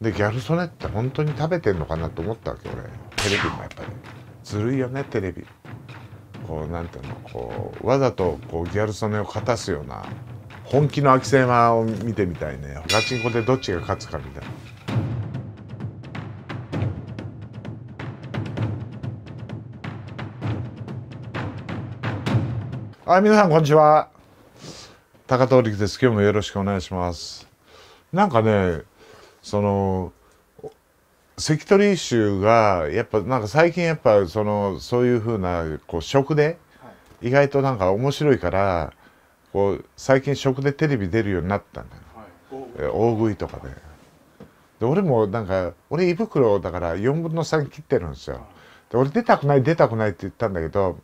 でギャル曽根って本当に食べてんのかなと思ったわけ俺テレビもやっぱりずるいよねテレビこうなんていうのこうわざとこうギャル曽根を勝たすような本気の秋瀬山を見てみたいねガチンコでどっちが勝つかみたいな。はい、皆さんこんにちは。高藤力です。今日もよろしくお願いします。なんかね、その関取衆がやっぱなんか最近やっぱそのそういうふうなこう食で意外となんか面白いからこう最近食でテレビ出るようになったんだよ、はい、大食いとかで。で俺もなんか俺胃袋だから4分の3切ってるんですよ。で俺出たくない出たくないって言ったんだけど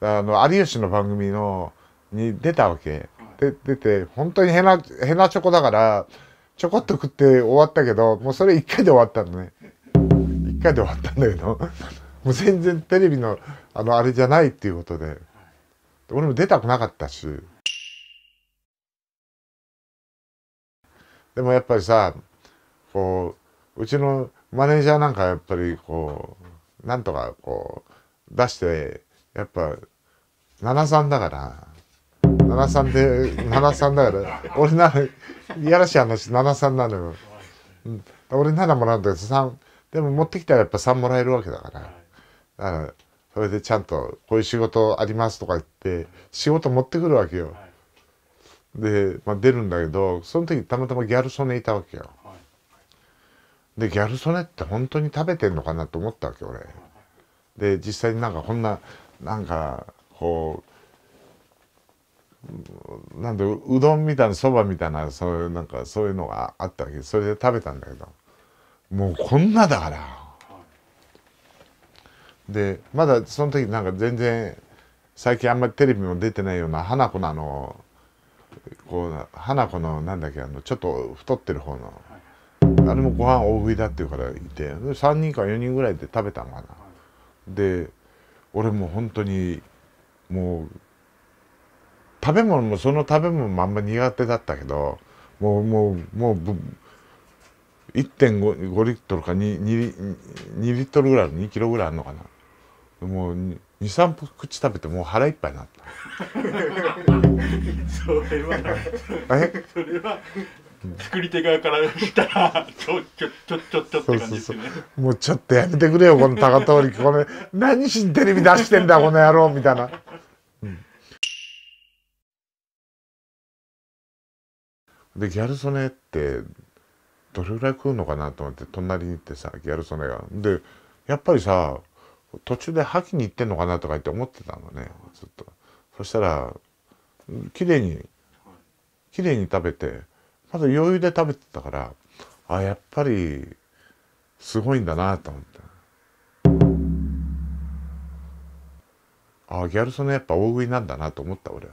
あの有吉の番組のに出たわけ。で出て本当にへなへなチョコだから。ちょこっと食って終わったけど、もうそれ1回で終わったのね。1回で終わったんだけど、もう全然テレビの、あの、あれじゃないっていうことで、俺も出たくなかったし。でもやっぱりさ、こう、うちのマネージャーなんかやっぱりこう、なんとかこう、出して、やっぱ、73だから、73で七三だから俺ならいやらしい話73なのよ、うん、俺7もらうんだけど3でも持ってきたらやっぱ3もらえるわけだから。だからそれでちゃんとこういう仕事ありますとか言って仕事持ってくるわけよ。で、まあ、出るんだけどその時たまたまギャル曽根いたわけよ。でギャル曽根って本当に食べてんのかなと思ったわけ俺。で実際になんかこんななんかこうなんでうどんみたいなそばみたいなそういうなんかそういうのがあったわけそれで食べたんだけどもうこんなだからでまだその時なんか全然最近あんまりテレビも出てないような花子のあのこう花子のなんだっけあのちょっと太ってる方のあれもご飯大食いだっていうからいて3人か4人ぐらいで食べたのかなで俺も本当にもう食べ物もその食べ物もあんま苦手だったけどもうもうもう1.5リットルか 2, 2, 2リットルぐらいの2キロぐらいあるのかなもう23口食べてもう腹いっぱいになった それはそれは作り手側からしたらちょちょちょちょちょって感じですねもうちょっとやめてくれよこの高通りこれ何しにテレビ出してんだこの野郎みたいな。でギャル曽根ってどれぐらい食うのかなと思って隣に行ってさギャル曽根が。でやっぱりさ途中で吐きに行ってんのかなとか言って思ってたのねずっと。そしたら綺麗に綺麗に食べてまだ余裕で食べてたからあやっぱりすごいんだなと思って。あギャル曽根やっぱ大食いなんだなと思った俺は。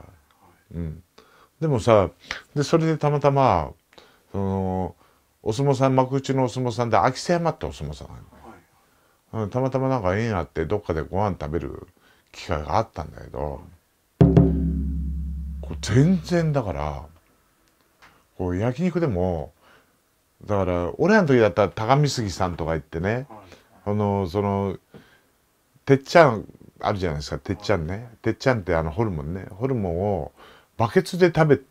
うんでもさでそれでたまたまそのお相撲さん幕内のお相撲さんで秋瀬山ってお相撲さんが、はい、うん、たまたまなんか縁あってどっかでご飯食べる機会があったんだけど、こう全然だからこう焼肉でもだから俺らの時だったら高見杉さんとか行ってね、はい、のそのてっちゃんあるじゃないですかてっちゃんね、てっちゃんってあのホルモンねホルモンをバケツで食べ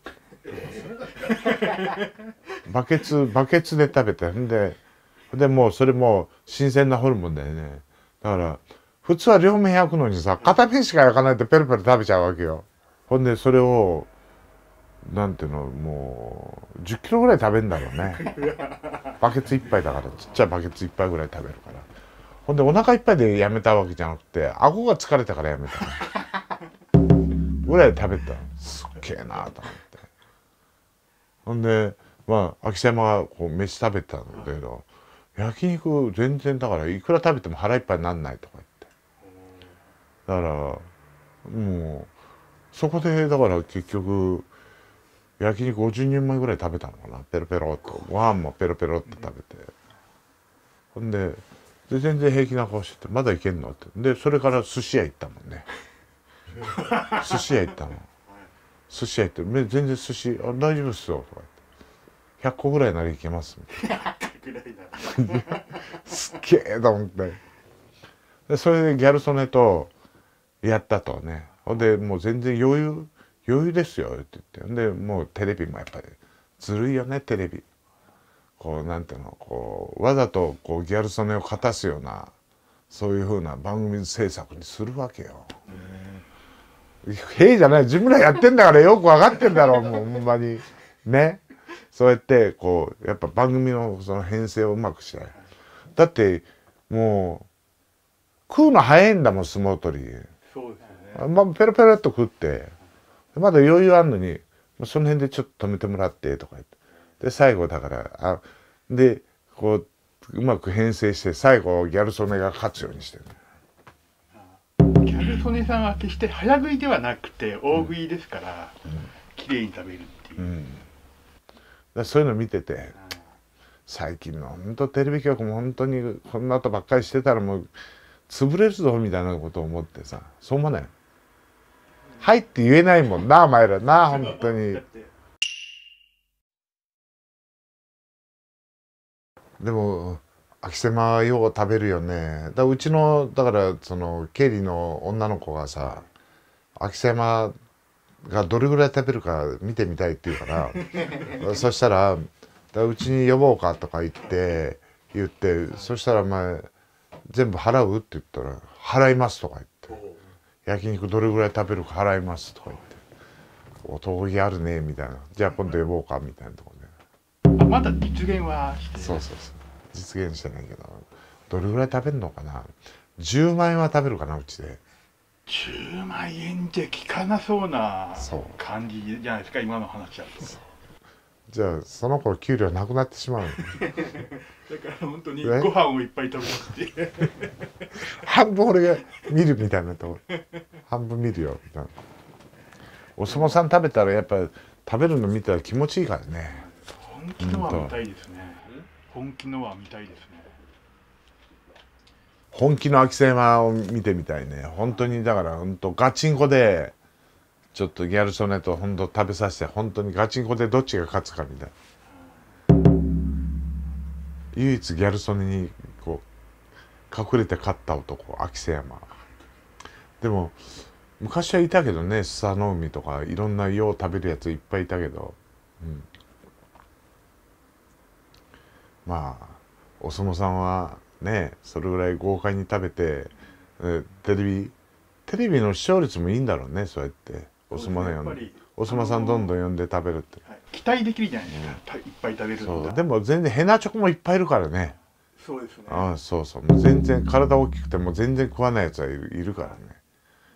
バケツバケツで食べてんででもうそれも新鮮なホルモンだよねだから普通は両面焼くのにさ片面しか焼かないとペロペロ食べちゃうわけよほんでそれをなんていうのもう1 0キロぐらい食べるんだろうね バケツ1杯だからちっちゃいバケツ1杯ぐらい食べるからほんでお腹いっぱいでやめたわけじゃなくて顎が疲れたからやめたぐらい食べたすけえなと思ってほんでまあ秋山がこう飯食べたんだけど焼肉全然だからいくら食べても腹いっぱいになんないとか言ってだからもうそこでだから結局焼肉50人前ぐらい食べたのかなペロペロっとご飯もペロペロっと食べて、ほんでで全然平気な顔してて「まだいけんの?」ってでそれから寿司屋行ったもんね 寿司屋行ったの寿司屋行って「全然寿司あ大丈夫っすよ」とか言って「100個ぐらいならいけます」みたいな。すっげえと思ってでそれでギャル曽根とやったとねほんでもう全然余裕余裕ですよって言ってでもうテレビもやっぱりずるいよねテレビこうなんていうのこうわざとこうギャル曽根を勝たすようなそういうふうな番組制作にするわけよ。「へい」じゃない自分らやってんだからよく分かってんだろうもうほんまにねそうやってこうやっぱ番組のその編成をうまくしないだってもう食うの早いんだもん相撲取りそうですよね、まあ、ペロペロっと食ってまだ余裕あんのにその辺でちょっと止めてもらってとか言ってで最後だからあでこううまく編成して最後ギャル曽根が勝つようにしてるギャル曽根さんは決して早食いではなくて大食いですから、うん、綺麗に食べるっていう、うん、だそういうの見てて、最近の本当テレビ局も本当にこんなことばっかりしてたらもう潰れるぞみたいなことを思ってさそう思わないはいって言えないもんなお前らな 本当に。でも秋瀬間よう食べるよねだうちのだからその経理の女の子がさ秋瀬間がどれぐらい食べるか見てみたいって言うから そしたらだうちに呼ぼうかとか言って言ってそしたら前全部払うって言ったら「払います」とか言って「焼肉どれぐらい食べるか払います」とか言って「おとぎあるね」みたいな「じゃあ今度呼ぼうか」みたいなとこあまだ実現はそうそうそう実現してないけどどれぐらい食べるのかな10万円は食べるかなうちで10万円じゃ効かなそうな感じじゃないですか今の話だとじゃあその頃給料なくなってしまう だから本当にご飯をいっぱい食べて、半分俺が見るみたいなと半分見るよみたいなお相撲さん食べたらやっぱ食べるの見たら気持ちいいからね本気のは見たいですね本気のは見たいですね本気の秋瀬山を見てみたいね本当にだから本当ガチンコでちょっとギャル曽根と本当食べさせて本当にガチンコでどっちが勝つかみたい唯一ギャル曽根にこう隠れて勝った男秋瀬山でも昔はいたけどねスの海とかいろんなよう食べるやついっぱいいたけどうんまあお相撲さんはねそれぐらい豪快に食べてテレビテレビの視聴率もいいんだろうねそうやってお相撲さんお相撲さんどんどん呼んで食べるって、はい、期待できるじゃないですか、うん、いっぱい食べるうでも全然ヘナチョコもいっぱいいるからねそうですねああそうそうもう全然体大きくても全然食わないやつはいるからね